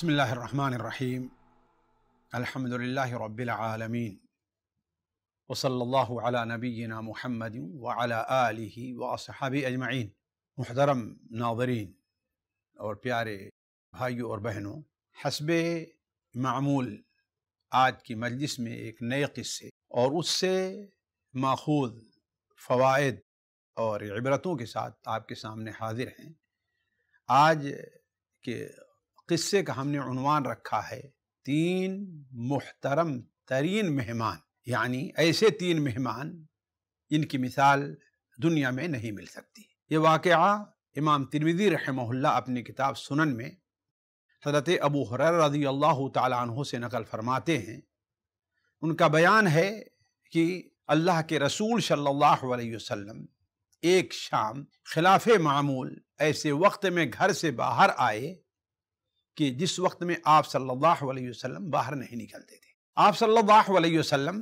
بسم الله الرحمن الرحيم الحمد لله رب العالمين وصلى الله على نبينا محمد وعلى آله وأصحابه أجمعين محترم ناظرين اور پیارے بھائیوں اور بہنوں حسب معمول آج کی مجلس میں ایک نئے قصے اور اس سے ماخوذ فوائد اور عبرتوں کے ساتھ آپ کے سامنے حاضر ہیں آج کے किस्से का हमने उनवान रखा है तीन मुहतरम तरीन मेहमान यानी ऐसे तीन मेहमान इनकी मिसाल दुनिया में नहीं मिल सकती ये वाक़ इमाम तिरमिदी रहमोल्ल अपनी किताब सुनन में हजरत अबू हर रजी अल्लाह तहों से नकल फरमाते हैं उनका बयान है कि अल्लाह के रसूल सल्लल्लाहु अलैहि वसल्लम एक शाम खिलाफ मामूल ऐसे वक्त में घर से बाहर आए कि जिस वक्त में आप सल्लल्लाहु अलैहि वसल्लम बाहर नहीं निकलते थे आप सल्लल्लाहु अलैहि वसल्लम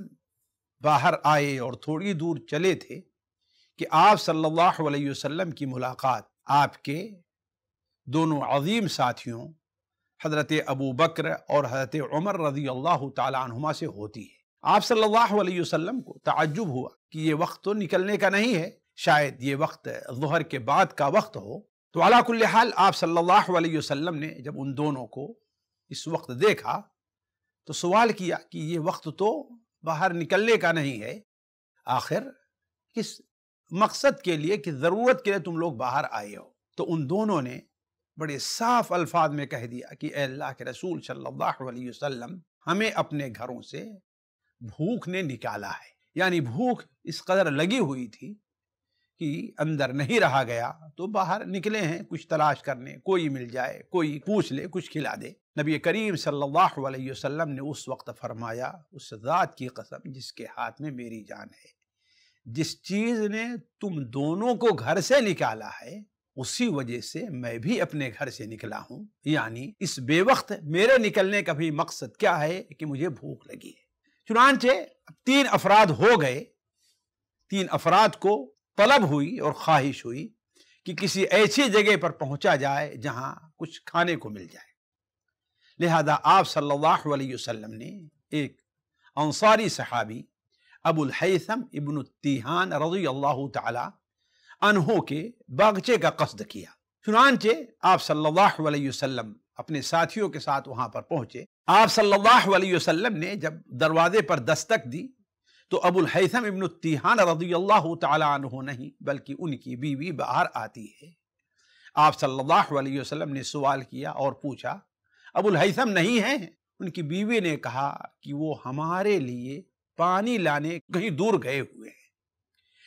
बाहर आए और थोड़ी दूर चले थे कि आप सल्लल्लाहु अलैहि वसल्लम की मुलाकात आपके दोनों अजीम साथियों हज़रत अबू बकर और हज़रत उमर रजी अल्लाह तुमा से होती है आप सल्लल्लाहु अलैहि वसल्लम को ताज्जुब हुआ कि ये वक्त तो निकलने का नहीं है शायद ये वक्त जहर के बाद का वक्त हो तो अलाकुल्ल हाल आप सल्लल्लाहु अलैहि वसल्लम ने जब उन दोनों को इस वक्त देखा तो सवाल किया कि ये वक्त तो बाहर निकलने का नहीं है आखिर किस मकसद के लिए किस ज़रूरत के लिए तुम लोग बाहर आए हो तो उन दोनों ने बड़े साफ अल्फाज में कह दिया कि अल्लाह के रसूल सल्लल्लाहु अलैहि वसल्लम हमें अपने घरों से भूख ने निकाला है यानी भूख इस कदर लगी हुई थी कि अंदर नहीं रहा गया तो बाहर निकले हैं कुछ तलाश करने कोई मिल जाए कोई पूछ ले कुछ खिला दे नबी करीम सल्लल्लाहु अलैहि वसल्लम ने उस वक्त फरमाया उस रात की कसम जिसके हाथ में मेरी जान है जिस चीज़ ने तुम दोनों को घर से निकाला है उसी वजह से मैं भी अपने घर से निकला हूँ यानी इस बेवक्त मेरे निकलने का भी मकसद क्या है कि मुझे भूख लगी है चुनानचे तीन अफराद हो गए तीन अफराद को तलब हुई और ख्वाहिश हुई कि किसी ऐसी जगह पर पहुंचा जाए जहां कुछ खाने को मिल जाए लिहाजा आप सल्लल्लाहु अलैहि वसल्लम ने एक अंसारी सहाबी अबुल हैसम इबन तिहान रजी अल्लाह तहों के बागचे का कस्द किया चुनानचे आप सल्लल्लाहु अलैहि वसल्लम अपने साथियों के साथ वहां पर पहुंचे आप सल्लल्लाहु अलैहि वसल्लम ने जब दरवाजे पर दस्तक दी तो अबुल हैसम इब्न तिहान रजी अल्लाह तु नहीं बल्कि उनकी बीवी बाहर आती है आप सल्लल्लाहु अलैहि वसल्लम ने सवाल किया और पूछा अबुल हैसम नहीं है उनकी बीवी ने कहा कि वो हमारे लिए पानी लाने कहीं दूर गए हुए हैं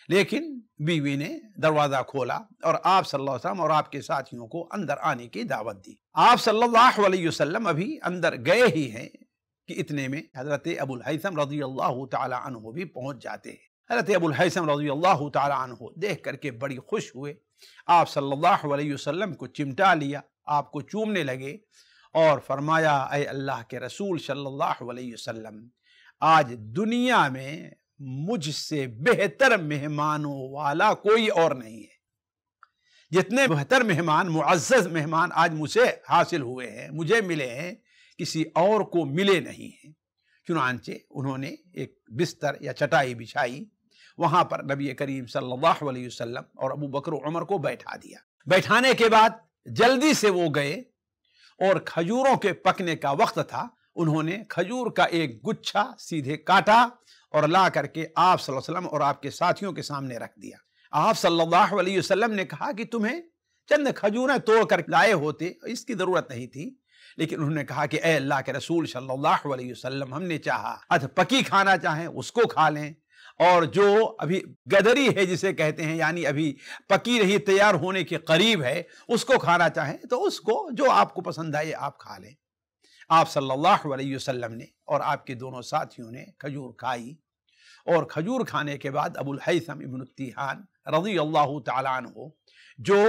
लेकिन बीवी ने दरवाज़ा खोला और आप सल्लल्लाहु अलैहि वसल्लम और आपके साथियों को अंदर आने की दावत दी आप सल्लल्लाहु अलैहि वसल्लम अभी अंदर गए ही हैं कि इतने में हज़रत अबुल हैसम रजी अल्लाह तु भी पहुँच जाते हैं हज़रत अबुल हैसम रजी अल्लाह तु देख करके बड़ी खुश हुए आप सल्लल्लाहु अलैहि वसल्लम को चिमटा लिया आपको चूमने लगे और फरमाया अय अल्लाह के रसूल सल्लल्लाहु अलैहि वसल्लम आज दुनिया में मुझसे बेहतर मेहमानों वाला कोई और नहीं है जितने बेहतर मेहमान मुआज़ मेहमान आज मुझे हासिल हुए हैं मुझे मिले हैं किसी और को मिले नहीं हैं चुनानचे उन्होंने एक बिस्तर या चटाई बिछाई वहाँ पर नबी करीम सल्लल्लाहु अलैहि वसल्लम और अबू बकर उमर को बैठा दिया बैठाने के बाद जल्दी से वो गए और खजूरों के पकने का वक्त था उन्होंने खजूर का एक गुच्छा सीधे काटा और ला करके आप वसल्लम और आपके साथियों के सामने रख दिया आप सल्लल्लाहु अलैहि वसल्लम ने कहा कि तुम्हें चंद खजूरें तोड़ कर लाए होते इसकी ज़रूरत नहीं थी लेकिन उन्होंने कहा कि ए अल्लाह के रसूल सल्लल्लाहु अलैहि वसल्लम हमने चाहा अथ पकी खाना चाहें उसको खा लें और जो अभी गदरी है जिसे कहते हैं यानी अभी पकी रही तैयार होने के करीब है उसको खाना चाहें तो उसको जो आपको पसंद आए आप खा लें आप सल्लल्लाहु अलैहि वसल्लम ने और आपके दोनों साथियों ने खजूर खाई और खजूर खाने के बाद अबुल हैसम इब्न तिहान रजी अल्लाह तन हो जो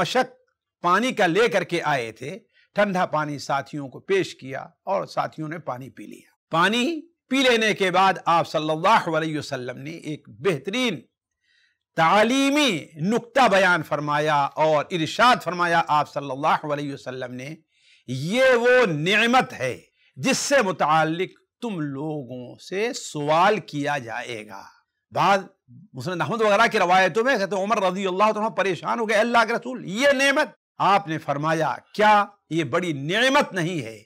मशक पानी का ले करके आए थे ठंडा पानी साथियों को पेश किया और साथियों ने पानी पी लिया पानी पी लेने के बाद आप सल्लल्लाहु अलैहि वसल्लम ने एक बेहतरीन तालीमी नुक्ता बयान फरमाया और इरशाद फरमाया आप सल्लल्लाहु अलैहि वसल्लम ने ये वो नेमत है जिससे मुतालिक तुम लोगों से सवाल किया जाएगा बाद मुसन अहमद वगैरह की रवायतों में कहते उमर रजी अल्लाह तुम परेशान हो गए अल्लाह के रसूल ये नेमत आपने फरमाया क्या ये बड़ी नेमत नहीं है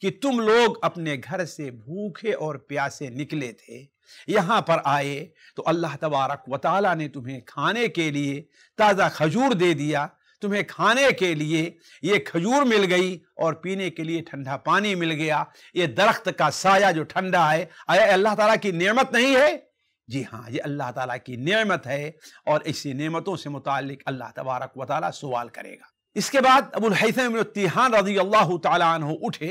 कि तुम लोग अपने घर से भूखे और प्यासे निकले थे यहाँ पर आए तो अल्लाह तबारक वाली ने तुम्हें खाने के लिए ताज़ा खजूर दे दिया तुम्हें खाने के लिए ये खजूर मिल गई और पीने के लिए ठंडा पानी मिल गया ये दरख्त का साया जो ठंडा है आया अल्लाह ताला की नेमत नहीं है जी हाँ ये अल्लाह ताला की नेमत है और इसी नेमतों से मुतल अल्लाह तबारक वाली सवाल करेगा इसके बाद अबुल हैथम तिहान रजी अल्लाह तु उठे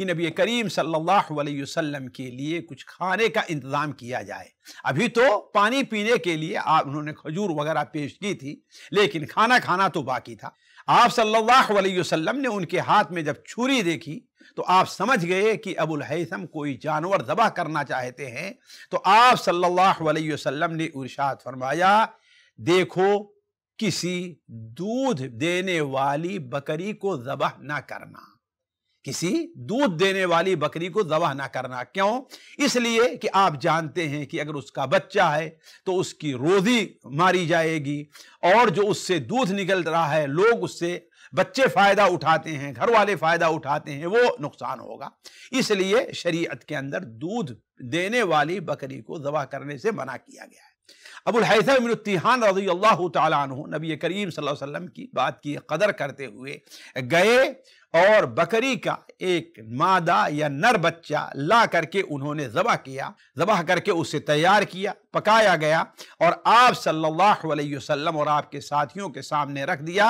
कि नबी करीम सल्लल्लाहु अलैहि वसल्लम के लिए कुछ खाने का इंतज़ाम किया जाए अभी तो पानी पीने के लिए आप उन्होंने खजूर वगैरह पेश की थी लेकिन खाना खाना तो बाकी था आप सल्लल्लाहु अलैहि वसल्लम ने उनके हाथ में जब छुरी देखी तो आप समझ गए कि अबुल हैसम कोई जानवर दबा करना चाहते हैं तो आप सल्ला अलैहि ने उर्शाद फरमाया देखो किसी दूध देने वाली बकरी को जबह ना करना किसी दूध देने वाली बकरी को जबह ना करना क्यों इसलिए कि आप जानते हैं कि अगर उसका बच्चा है तो उसकी रोजी मारी जाएगी और जो उससे दूध निकल रहा है लोग उससे बच्चे फायदा उठाते हैं घर वाले फायदा उठाते हैं वो नुकसान होगा इसलिए शरीयत के अंदर दूध देने वाली बकरी को जबह करने से मना किया गया है अबुल तिहान रजी अल्लाह तु नबी करीम वसल्लम की बात की कदर करते हुए गए और बकरी का एक मादा या नर बच्चा ला करके उन्होंने ज़बह किया ज़बह करके उसे तैयार किया पकाया गया और आप सल्लल्लाहु अलैहि वसल्लम और आपके साथियों के सामने रख दिया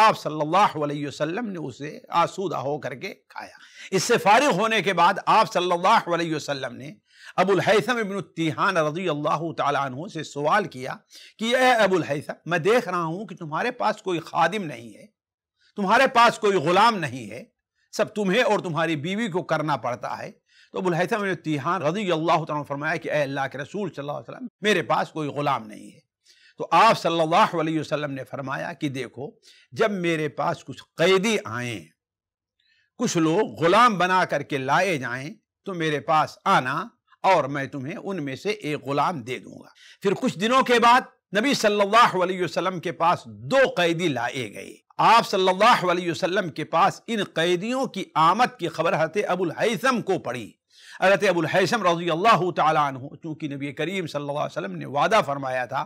आप सल्लल्लाहु अलैहि वसल्लम ने उसे आसूदा होकर के खाया इससे फारिग होने के बाद आप सल्लल्लाहु अलैहि वसल्लम ने अबुल हैसम इबन तिहान रजी अल्लाह तु से सवाल किया कि ए अबुल हैसम मैं देख रहा हूँ कि तुम्हारे पास कोई खादिम नहीं है तुम्हारे पास कोई ग़ुलाम नहीं है सब तुम्हें और तुम्हारी बीवी को करना पड़ता है तो अबुल हैसम इबन तिहान रजी अल्लाह तु फरमाया कि अल्लाह के रसूल सल्लम मेरे पास कोई ग़ुलाम नहीं है तो आप सल्लल्लाहु अलैहि वसल्लम ने फरमाया कि देखो जब मेरे पास कुछ कैदी आए कुछ लोग ग़ुलाम बना करके लाए जाएं तो मेरे पास आना और मैं तुम्हें उनमें से एक गुलाम दे दूंगा फिर कुछ दिनों के बाद नबी सल्लल्लाहु अलैहि वसल्लम के पास दो कैदी लाए गए आप सल्लल्लाहु अलैहि वसल्लम के पास इन कैदियों की आमद की खबर हते अबुल हैसम को पड़ी हजरत अबुल हैसम रजी अल्लाह ताला عنہ चूँकि नबी करीम सल्लल्लाहु अलैहि वसल्लम ने वादा फरमाया था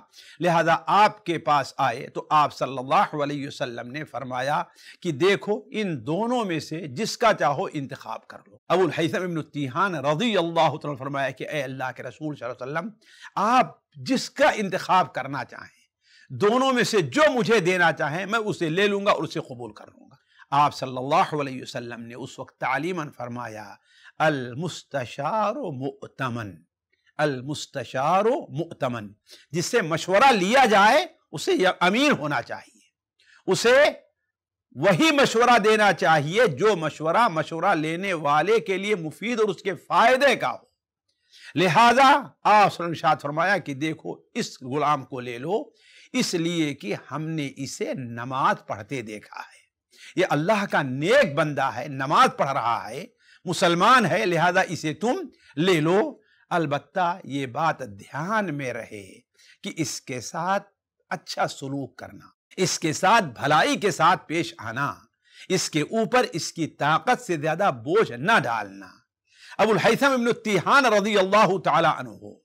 लिहाजा आपके पास आए तो आप सल्लल्लाहु अलैहि वसल्लम ने फरमाया कि देखो इन दोनों में से जिसका चाहो इंतखब कर लो अबुल हैसम इबन तिहान रजी अल्लाह फरमाया कि अल्लाह के रसूल वसल्लम आप जिसका इंतखब करना चाहें दोनों में से जो मुझे देना चाहें मैं उसे ले लूँगा और उसे कबूल कर लूँगा आप सल्लल्लाहु अलैहि वसल्लम ने उस वक्त तालीमन फरमाया मुस्तशारो मुतमन मुस्तशारो मुतमन जिससे मशवरा लिया जाए उसे अमीर होना चाहिए उसे वही मशवरा देना चाहिए जो मशवरा मशवरा लेने वाले के लिए मुफीद और उसके फायदे का हो लिहाजा आप शाद फरमाया कि देखो इस गुलाम को ले लो इसलिए कि हमने इसे नमाज पढ़ते देखा है ये अल्लाह का नेक बंदा है नमाज पढ़ रहा है मुसलमान है लिहाजा इसे तुम ले लो अलबत्ता ये बात ध्यान में रहे कि इसके साथ अच्छा सलूक करना इसके साथ भलाई के साथ पेश आना इसके ऊपर इसकी ताकत से ज्यादा बोझ न डालना अबुल हैसम इब्न तिहान रजी अल्लाह तु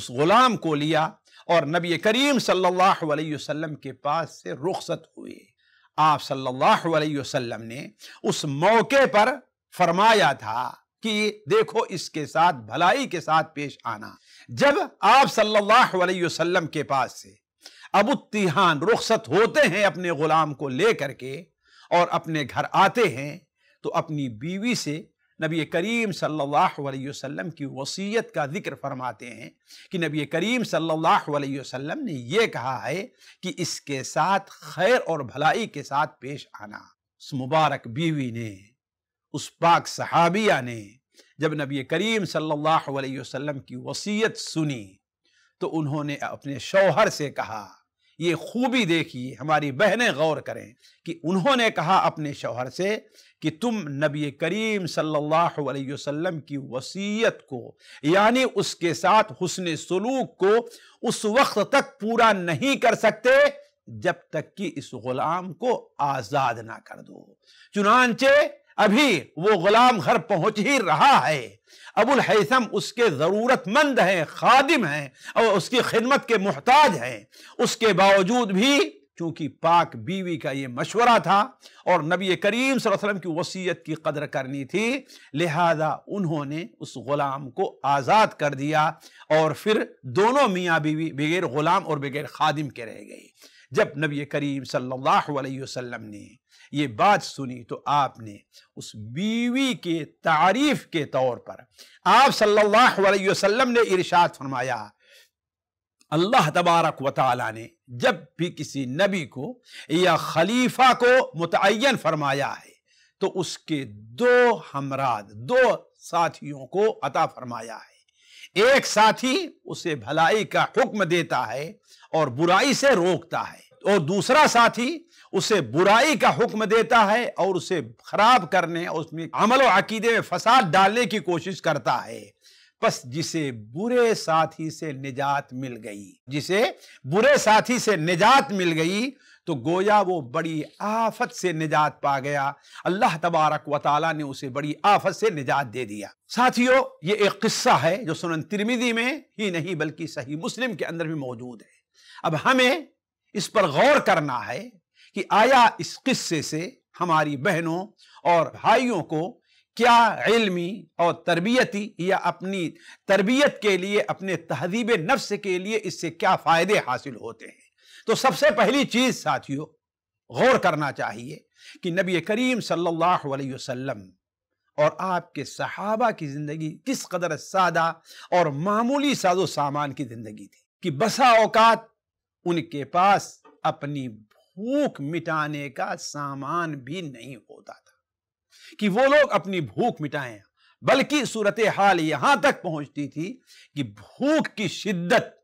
उस गुलाम को लिया और नबी करीम सल्लल्लाहु अलैहि वसल्लम के पास से रुखसत हुए आप सल्लल्लाहु अलैहि वसल्लम ने उस मौके पर फरमाया था कि देखो इसके साथ भलाई के साथ पेश आना जब आप सल्लल्लाहु अलैहि वसल्लम के पास से अबू तिहान रुखसत होते हैं अपने गुलाम को लेकर के और अपने घर आते हैं तो अपनी बीवी से नबी करीम सल्लल्लाहु अलैहि वसल्लम की वसीयत का जिक्र फरमाते हैं कि नबी करीम सल्लल्लाहु अलैहि वसल्लम ने यह कहा है कि इसके साथ खैर और भलाई के साथ पेश आना उस मुबारक बीवी ने उस पाक सहाबिया ने जब नबी करीम सल्लल्लाहु अलैहि वसल्लम की वसीयत सुनी तो उन्होंने अपने शौहर से कहा ये खूबी देखी हमारी बहनें गौर करें कि उन्होंने कहा अपने शौहर से कि तुम नबी करीम सल्लल्लाहु अलैहि वसल्लम की वसीयत को यानी उसके साथ हुसन सलूक को उस वक्त तक पूरा नहीं कर सकते जब तक कि इस गुलाम को आज़ाद ना कर दो चुनानचे अभी वो गुलाम घर पहुंच ही रहा है अबुल हैसम उसके ज़रूरतमंद हैं खादिम हैं और उसकी खिदमत के मोहताज हैं उसके बावजूद भी क्योंकि पाक बीवी का ये मशवरा था और नबी करीम वसल्लम की वसीयत की कदर करनी थी लिहाजा उन्होंने उस गुलाम को आज़ाद कर दिया और फिर दोनों मियाँ बीवी बगैर गुलाम और बगैर खादिम के रह गए जब नबी करीम सल्लल्लाहु अलैहि वसल्लम ने ये बात सुनी तो आपने उस बीवी के तारीफ के तौर पर आप सल्लल्लाहु अलैहि वसल्लम ने इरशाद फरमाया अल्लाह तबारक व ने जब भी किसी नबी को या खलीफा को मुतन फरमाया है तो उसके दो हमराद दो साथियों को अता फरमाया है एक साथी उसे भलाई का हुक्म देता है और बुराई से रोकता है और दूसरा साथी उसे बुराई का हुक्म देता है और उसे खराब करने और उसमें अमल और अकीदे में फसाद डालने की कोशिश करता है बस जिसे बुरे साथी से निजात मिल गई जिसे बुरे साथी से निजात मिल गई तो गोया वो बड़ी आफत से निजात पा गया अल्लाह तबारक व ने उसे बड़ी आफत से निजात दे दिया साथियों ये एक किस्सा है जो सुनन तिरमिदी में ही नहीं बल्कि सही मुस्लिम के अंदर भी मौजूद है अब हमें इस पर गौर करना है कि आया इस किस्से से हमारी बहनों और भाइयों को क्या इल्मी और तरबियती या अपनी तरबियत के लिए अपने तहजीब नफ्स के लिए इससे क्या फ़ायदे हासिल होते हैं तो सबसे पहली चीज़ साथियों गौर करना चाहिए कि नबी करीम सल्लल्लाहु अलैहि वसल्लम और आपके सहाबा की ज़िंदगी किस कदर सादा और मामूली साजो सामान की ज़िंदगी थी कि बसा औकात उनके पास अपनी भूख मिटाने का सामान भी नहीं होता था कि वो लोग अपनी भूख मिटाएं बल्कि सूरत हाल यहां तक पहुंचती थी कि भूख की शिद्दत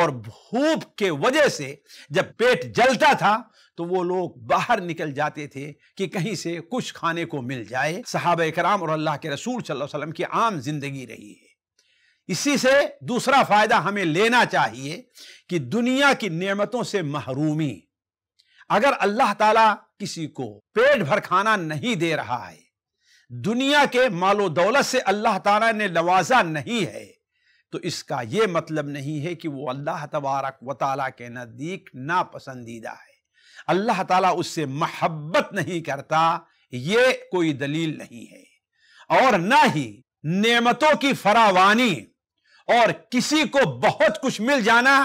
और भूख के वजह से जब पेट जलता था तो वो लोग बाहर निकल जाते थे कि कहीं से कुछ खाने को मिल जाए साहब कराम और अल्लाह के रसूल सल्लल्लाहु अलैहि वसल्लम की आम जिंदगी रही है इसी से दूसरा फायदा हमें लेना चाहिए कि दुनिया की नेमतों से महरूमी अगर अल्लाह ताला किसी को पेट भर खाना नहीं दे रहा है दुनिया के मालो दौलत से अल्लाह ताला ने नवाजा नहीं है तो इसका यह मतलब नहीं है कि वो अल्लाह तबारक व ताला के नज़दीक नापसंदीदा है अल्लाह ताला उससे महब्बत नहीं करता ये कोई दलील नहीं है और ना ही नेमतों की फरावानी और किसी को बहुत कुछ मिल जाना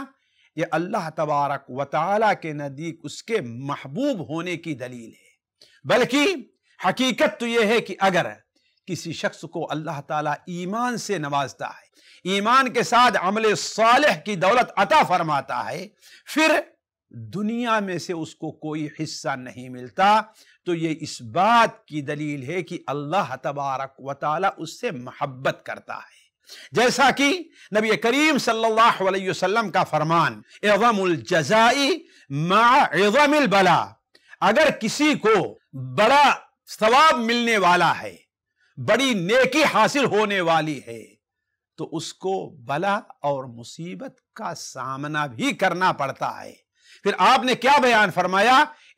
ये अल्लाह तबारक वाली के नज़दीक उसके महबूब होने की दलील है बल्कि हकीकत तो यह है कि अगर किसी शख्स को अल्लाह ताला ईमान से नवाजता है ईमान के साथ अमल सालेह की दौलत अता फरमाता है फिर दुनिया में से उसको कोई हिस्सा नहीं मिलता तो ये इस बात की दलील है कि अल्लाह तबारक वाली उससे महब्बत करता है जैसा कि नबी करीम सल्लल्लाहु अलैहि वसल्लम का फरमान एवमुल जजाई बला अगर किसी को बड़ा सवाब मिलने वाला है बड़ी नेकी हासिल होने वाली है तो उसको बला और मुसीबत का सामना भी करना पड़ता है फिर आपने क्या बयान फरमाया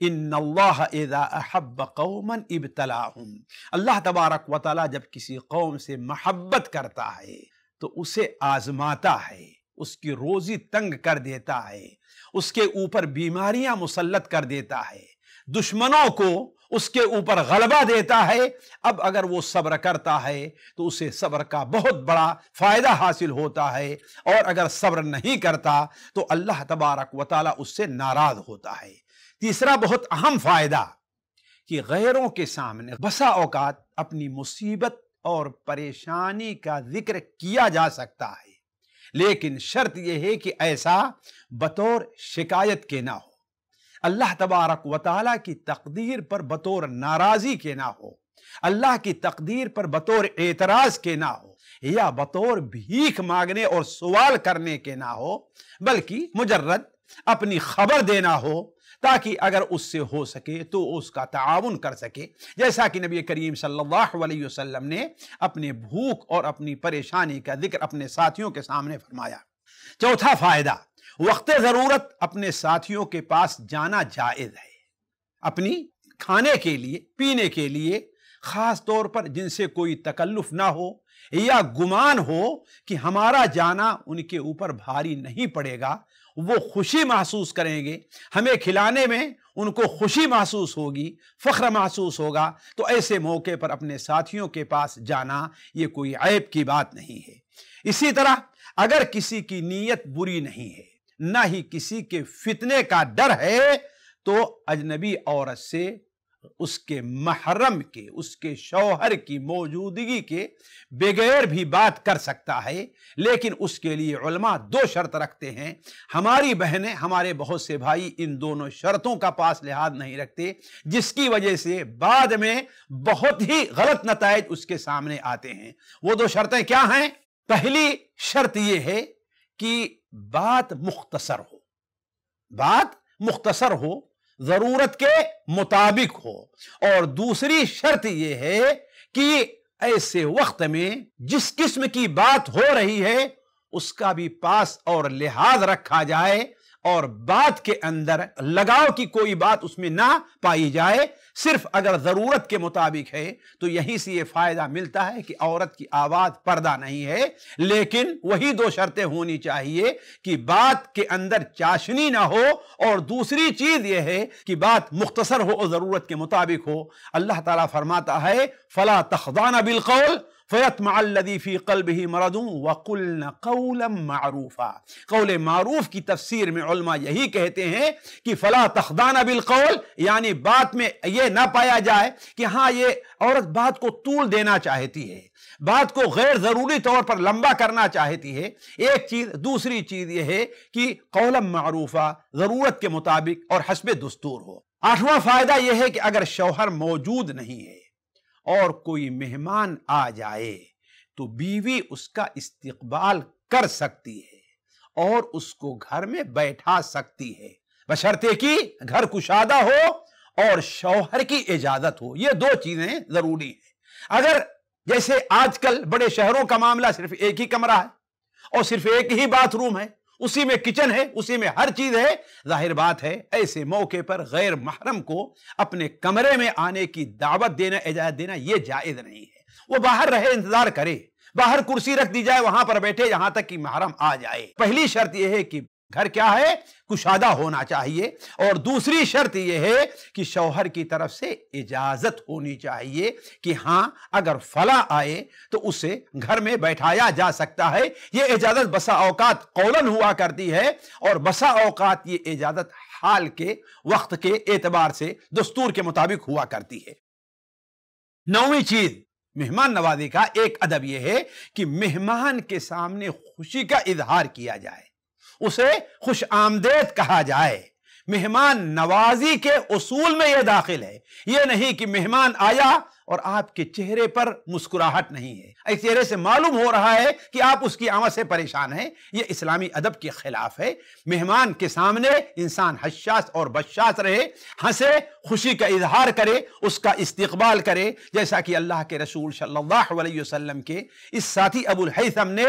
अल्लाह तबारक व जब किसी कौम से महब्बत करता है तो उसे आजमाता है उसकी रोज़ी तंग कर देता है उसके ऊपर बीमारियां मुसलत कर देता है दुश्मनों को उसके ऊपर गलबा देता है अब अगर वो सब्र करता है तो उसे सब्र का बहुत बड़ा फ़ायदा हासिल होता है और अगर सब्र नहीं करता तो अल्लाह तबारक व उससे नाराज़ होता है तीसरा बहुत अहम फायदा कि गैरों के सामने बसा औकात अपनी मुसीबत और परेशानी का जिक्र किया जा सकता है लेकिन शर्त यह है कि ऐसा बतौर शिकायत के ना हो अल्लाह तबारक व की तकदीर पर बतौर नाराज़ी के ना हो अल्लाह की तकदीर पर बतौर एतराज़ के ना हो या बतौर भीख मांगने और सवाल करने के ना हो बल्कि मुजर्रद अपनी खबर देना हो ताकि अगर उससे हो सके तो उसका ताउन कर सके जैसा कि नबी करीम सल्लल्लाहु अलैहि वसल्लम ने अपने भूख और अपनी परेशानी का जिक्र अपने साथियों के सामने फरमाया चौथा फायदा वक्त ज़रूरत अपने साथियों के पास जाना जायज़ है अपनी खाने के लिए पीने के लिए ख़ास तौर पर जिनसे कोई तकल्लुफ़ ना हो या गुमान हो कि हमारा जाना उनके ऊपर भारी नहीं पड़ेगा वो खुशी महसूस करेंगे हमें खिलाने में उनको खुशी महसूस होगी फ़ख्र महसूस होगा तो ऐसे मौके पर अपने साथियों के पास जाना ये कोई ऐब की बात नहीं है इसी तरह अगर किसी की नीयत बुरी नहीं है ना ही किसी के फितने का डर है तो अजनबी औरत से उसके महरम के उसके शौहर की मौजूदगी के बगैर भी बात कर सकता है लेकिन उसके लिए उलमा दो शर्त रखते हैं हमारी बहनें हमारे बहुत से भाई इन दोनों शर्तों का पास लिहाज नहीं रखते जिसकी वजह से बाद में बहुत ही गलत नतज उसके सामने आते हैं वो दो शर्तें क्या हैं पहली शर्त यह है कि बात मुख्तसर हो बात मुख्तसर हो जरूरत के मुताबिक हो और दूसरी शर्त यह है कि ऐसे वक्त में जिस किस्म की बात हो रही है उसका भी पास और लिहाज रखा जाए और बात के अंदर लगाव की कोई बात उसमें ना पाई जाए सिर्फ अगर ज़रूरत के मुताबिक है तो यहीं से यह फ़ायदा मिलता है कि औरत की आवाज़ पर्दा नहीं है लेकिन वही दो शर्तें होनी चाहिए कि बात के अंदर चाशनी ना हो और दूसरी चीज़ यह है कि बात मुख्तसर हो और ज़रूरत के मुताबिक हो अल्लाह ताला फरमाता है फ़ला तखदाना बिलकौल फ़ैत मालदी कल्ब ही मरदूँ वकुल्न कौलम मारूफ़ा कौल मरूफ की तफसीर में यही कहते हैं कि फ़ला तखदाना बिलकौल यानी बात में ये ना पाया जाए कि हाँ ये औरत बात को तूल देना चाहती है बात को गैर ज़रूरी तौर पर लंबा करना चाहती है एक चीज़ दूसरी चीज़ यह है कि कौलम मरूफा ज़रूरत के मुताबिक और हसब दस्तूर हो आठवां फ़ायदा यह है कि अगर शौहर मौजूद नहीं है और कोई मेहमान आ जाए तो बीवी उसका इस्तकबाल कर सकती है और उसको घर में बैठा सकती है बशर्ते कि घर कुशादा हो और शौहर की इजाजत हो ये दो चीजें जरूरी है अगर जैसे आजकल बड़े शहरों का मामला सिर्फ एक ही कमरा है और सिर्फ एक ही बाथरूम है उसी में किचन है उसी में हर चीज है जाहिर बात है ऐसे मौके पर गैर महरम को अपने कमरे में आने की दावत देना इजाजत देना यह जायज नहीं है वो बाहर रहे इंतजार करे बाहर कुर्सी रख दी जाए वहां पर बैठे यहां तक कि महरम आ जाए पहली शर्त यह है कि घर क्या है कुशादा होना चाहिए और दूसरी शर्त यह है कि शौहर की तरफ से इजाजत होनी चाहिए कि हां अगर फला आए तो उसे घर में बैठाया जा सकता है यह इजाजत बसा औकात कौलन हुआ करती है और बसा औकात ये इजाजत हाल के वक्त के एतबार से दस्तूर के मुताबिक हुआ करती है नौवीं चीज मेहमान नवाजी का एक अदब यह है कि मेहमान के सामने खुशी का इजहार किया जाए उसे खुश आमदेद कहा जाए मेहमान नवाजी के उसूल में यह दाखिल है यह नहीं कि मेहमान आया और आपके चेहरे पर मुस्कुराहट नहीं है इस चेहरे से मालूम हो रहा है कि आप उसकी आमद से परेशान हैं यह इस्लामी अदब के खिलाफ है मेहमान के सामने इंसान हशास और बशास रहे हंसे खुशी का इजहार करे उसका इस्तबाल करे जैसा कि अल्लाह के रसूल सल्लल्लाहु अलैहि वसल्लम के इस साथी अबुल हैसम ने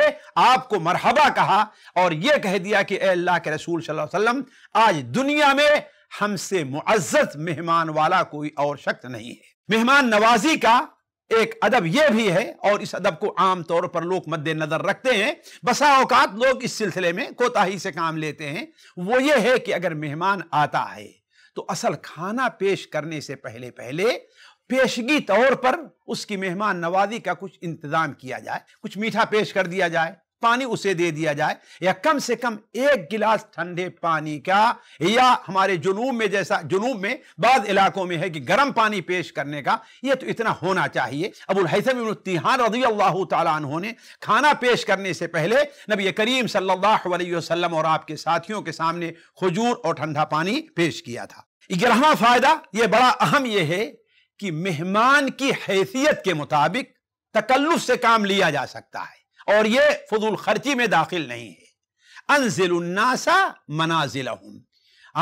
आपको मरहबा कहा और यह कह दिया कि अल्लाह के रसूल सल्लल्लाहु अलैहि वसल्लम आज दुनिया में हमसे मुआज़त मेहमान वाला कोई और शख्स नहीं है मेहमान नवाजी का एक अदब यह भी है और इस अदब को आमतौर पर लोग मद्देनजर रखते हैं बसा औकात लोग इस सिलसिले में कोताही से काम लेते हैं वो ये है कि अगर मेहमान आता है तो असल खाना पेश करने से पहले पहले पेशगी तौर पर उसकी मेहमान नवाजी का कुछ इंतजाम किया जाए कुछ मीठा पेश कर दिया जाए पानी उसे दे दिया जाए या कम से कम एक गिलास ठंडे पानी का या हमारे जुनूब में जैसा जुनूब में बाद इलाकों में है कि गर्म पानी पेश करने का यह तो इतना होना चाहिए अबुल हैसम तिहान रजी अल्लाह तहों ने खाना पेश करने से पहले नबी करीम सल्लल्लाहु अलैहि वसल्लम और आपके साथियों के सामने खजूर और ठंडा पानी पेश किया था ग्यारहवा फायदा यह बड़ा अहम यह है कि मेहमान की हैसियत के मुताबिक तकल्लुफ से काम लिया जा सकता है और ये फजूल खर्ची में दाखिल नहीं है अनजिलनासा मनाजिल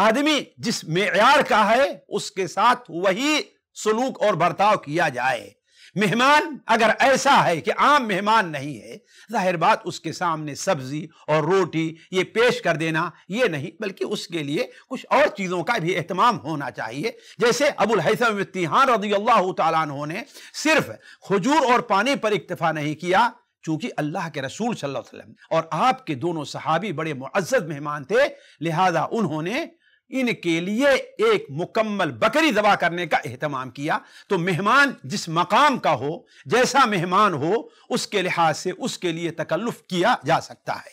आदमी जिस मैार का है उसके साथ वही सलूक और बर्ताव किया जाए मेहमान अगर ऐसा है कि आम मेहमान नहीं है जाहिर बात उसके सामने सब्जी और रोटी ये पेश कर देना ये नहीं बल्कि उसके लिए कुछ और चीज़ों का भी अहतमाम होना चाहिए जैसे अबुल हैसम तिहान रजी अल्लाह तु ने सिर्फ खजूर और पानी पर इक्तफा नहीं किया चूंकि अल्लाह के रसूल सल्लल्लाहु अलैहि वसल्लम और आपके दोनों सहाबी बड़े मुआज़त मेहमान थे लिहाजा उन्होंने इनके लिए एक मुकम्मल बकरी दवा करने का अहतमाम किया तो मेहमान जिस मकाम का हो जैसा मेहमान हो उसके लिहाज से उसके लिए तकल्लुफ किया जा सकता है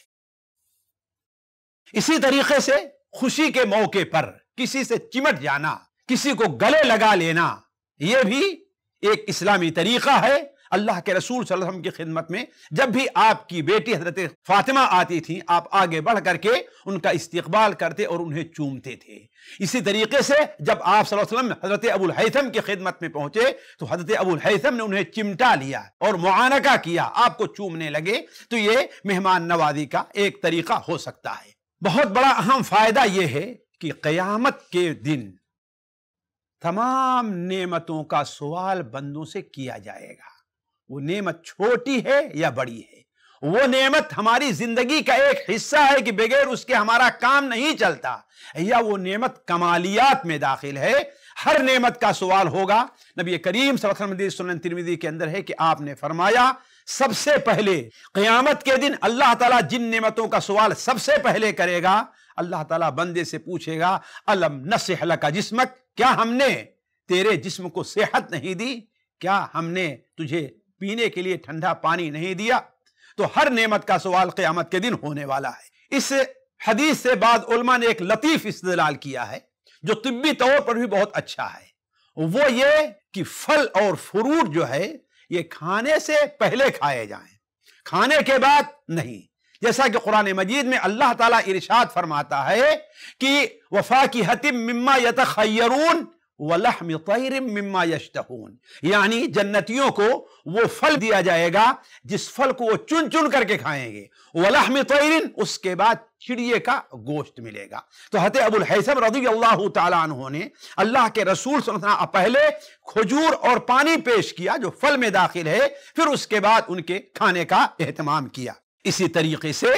इसी तरीके से खुशी के मौके पर किसी से चिमट जाना किसी को गले लगा लेना यह भी एक इस्लामी तरीका है अल्लाह के रसूल वसल्लम की खिदमत में जब भी आपकी बेटी हजरत फातिमा आती थी आप आगे बढ़ करके उनका इस्तकबाल करते और उन्हें चूमते थे इसी तरीके से जब आप वसल्लम हजरत अबुल हैथम की खिदमत में पहुंचे तो हजरत अबुल हैथम ने उन्हें चिमटा लिया और मुआनका किया आपको चूमने लगे तो ये मेहमान नवाजी का एक तरीका हो सकता है बहुत बड़ा अहम फायदा यह है कि क़यामत के दिन तमाम नेमतों का सवाल बंदों से किया जाएगा वो नेमत छोटी है या बड़ी है वो नेमत हमारी जिंदगी का एक हिस्सा है कि बगैर उसके हमारा काम नहीं चलता या वो नेमत कमालियात में दाखिल है हर नेमत का सवाल होगा नबी करीम सल्लल्लाहु के अंदर है कि आपने फरमाया सबसे पहले क़यामत के दिन अल्लाह ताला जिन नेमतों का सवाल सबसे पहले करेगा अल्लाह ताला बंदे से पूछेगा अलम नसहल का जिस्मक क्या हमने तेरे जिस्म को सेहत नहीं दी क्या हमने तुझे पीने के लिए ठंडा पानी नहीं दिया तो हर नेमत का सवाल क्यामत के दिन होने वाला है इस हदीस से बाद उलमा ने एक लतीफ इस्तलाल किया है जो तिब्बी तौर पर भी बहुत अच्छा है वो ये कि फल और फ्रूट जो है ये खाने से पहले खाए जाएं खाने के बाद नहीं जैसा कि कुरान मजीद में अल्लाह ताला इरशाद फरमाता है कि वफा की हतिम मिम्मा यतखयरून वलहम तैर मिम्मा यशतहून यानी जन्नतियों को वो फल दिया जाएगा जिस फल को वो चुन चुन करके खाएंगे वलहम तैरिन उसके बाद चिड़िए का गोश्त मिलेगा तो हत अबुल हैसम रजी अल्लाह तु ने अल्लाह के रसूल पहले खजूर और पानी पेश किया जो फल में दाखिल है फिर उसके बाद उनके खाने का अहतमाम किया इसी तरीके से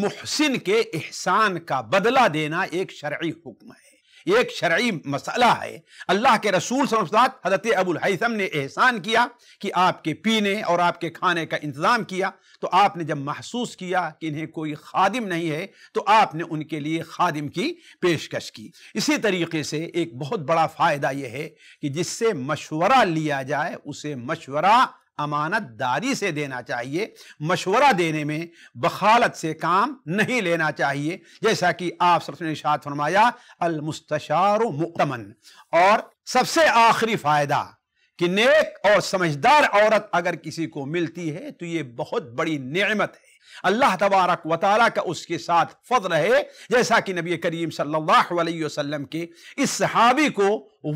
मुहसिन के एहसान का बदला देना एक शर्य हुक्म है एक शर्य मसला है अल्लाह के रसूल हजरत अबुल अबुलहसम ने एहसान किया कि आपके पीने और आपके खाने का इंतज़ाम किया तो आपने जब महसूस किया कि इन्हें कोई खादिम नहीं है तो आपने उनके लिए खादिम की पेशकश की इसी तरीके से एक बहुत बड़ा फ़ायदा यह है कि जिससे मशवरा लिया जाए उसे मशवरा अमानत दारी से देना चाहिए मशवरा देने में बखालत से काम नहीं लेना चाहिए जैसा कि आप सबसे निशात फरमाया अलमुस्तार मुक्तमन और सबसे आखिरी फ़ायदा कि नेक और समझदार औरत अगर किसी को मिलती है तो ये बहुत बड़ी नेमत है अल्लाह तबारक वाली का उसके साथ फजल है जैसा कि नबी करीम सल्लल्लाहु अलैहि वसल्लम के इस सहाबी को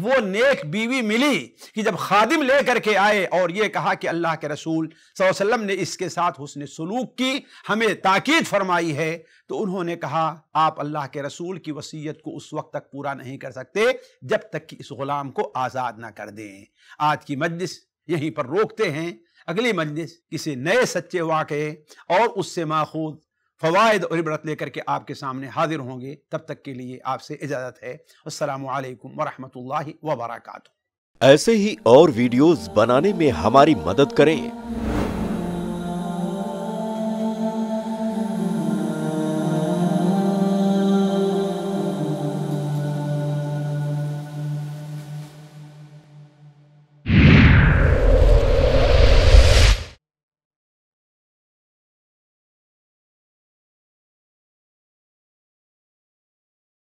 वो नेक बीवी मिली कि जब खादिम लेकर के आए और ये कहा कि अल्लाह के रसूल वसल्लम ने इसके साथ हुसन सलूक की हमें ताकीद फरमाई है तो उन्होंने कहा आप अल्लाह के रसूल की वसीयत को उस वक्त तक पूरा नहीं कर सकते जब तक कि इस गुलाम को आज़ाद ना कर दें आज की मजलिस यहीं पर रोकते हैं अगली मजलिस किसी नए सच्चे वाक़े और उससे माखूद फवायद और इबरत लेकर के आपके सामने हाजिर होंगे तब तक के लिए आपसे इजाज़त है असलकम वरहमल वबरक ऐसे ही और वीडियोज़ बनाने में हमारी मदद करें